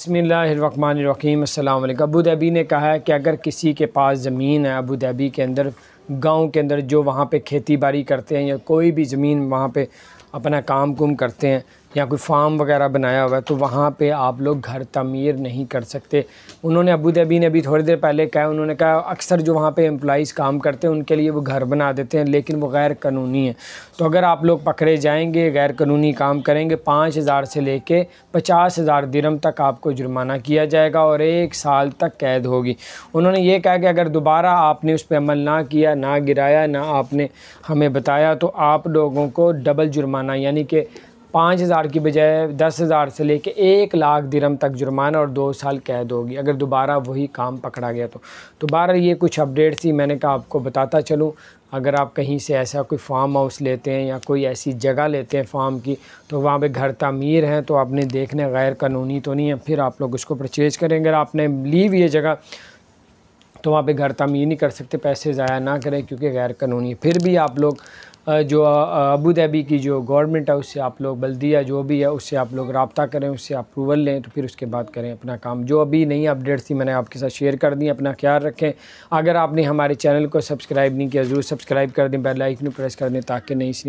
बसमीम अल्लाम Abu Dhabi ने कहा है कि अगर किसी के पास ज़मीन है अबू धाबी के अंदर गांव के अंदर जो वहाँ पे खेती बाड़ी करते हैं या कोई भी ज़मीन वहाँ पे अपना काम कुम करते हैं या कोई फार्म वगैरह बनाया हुआ है तो वहाँ पे आप लोग घर तमीर नहीं कर सकते उन्होंने अबू धाबी ने अभी थोड़ी देर पहले कहा उन्होंने कहा अक्सर जो वहाँ पे एम्प्लॉज़ काम करते हैं उनके लिए वो घर बना देते हैं लेकिन वो गैर कानूनी है तो अगर आप लोग पकड़े जाएंगे गैर कानूनी काम करेंगे पाँच हज़ार से ले कर पचास हज़ार दिरम तक आपको जुर्माना किया जाएगा और एक साल तक कैद होगी उन्होंने ये कहा कि अगर दोबारा आपने उस पर अमल ना किया ना गिराया ना आपने हमें बताया तो आप लोगों को डबल जुर्माना यानी कि पाँच हज़ार की बजाय दस हज़ार से लेके एक लाख दिरम तक जुर्माना और दो साल कैद होगी अगर दोबारा वही काम पकड़ा गया तो दोबारा ये कुछ अपडेट्स ही मैंने कहा आपको बताता चलूँ अगर आप कहीं से ऐसा कोई फार्म हाउस लेते हैं या कोई ऐसी जगह लेते हैं फार्म की तो वहाँ पे घर तमीर हैं तो आपने देखना गैर कानूनी तो नहीं है फिर आप लोग उसको परचेज़ करेंगे अगर आपने ली हुई है जगह तो वहाँ पे घर तमीर नहीं कर सकते पैसे ज़ाया ना करें क्योंकि गैर कानूनी फिर भी आप लोग जो अबू धाबी की जो गवर्नमेंट है उससे आप लोग बल्दिया जो भी है उससे आप लोग रबता करें उससे अप्रूवल लें तो फिर उसके बाद करें अपना काम जो अभी नई अपडेट्स थी मैंने आपके साथ शेयर कर दी अपना ख्याल रखें अगर आपने हमारे चैनल को सब्सक्राइब नहीं किया ज़रूर सब्सक्राइब कर दें बेल आइकन प्रेस कर दें ताकि नई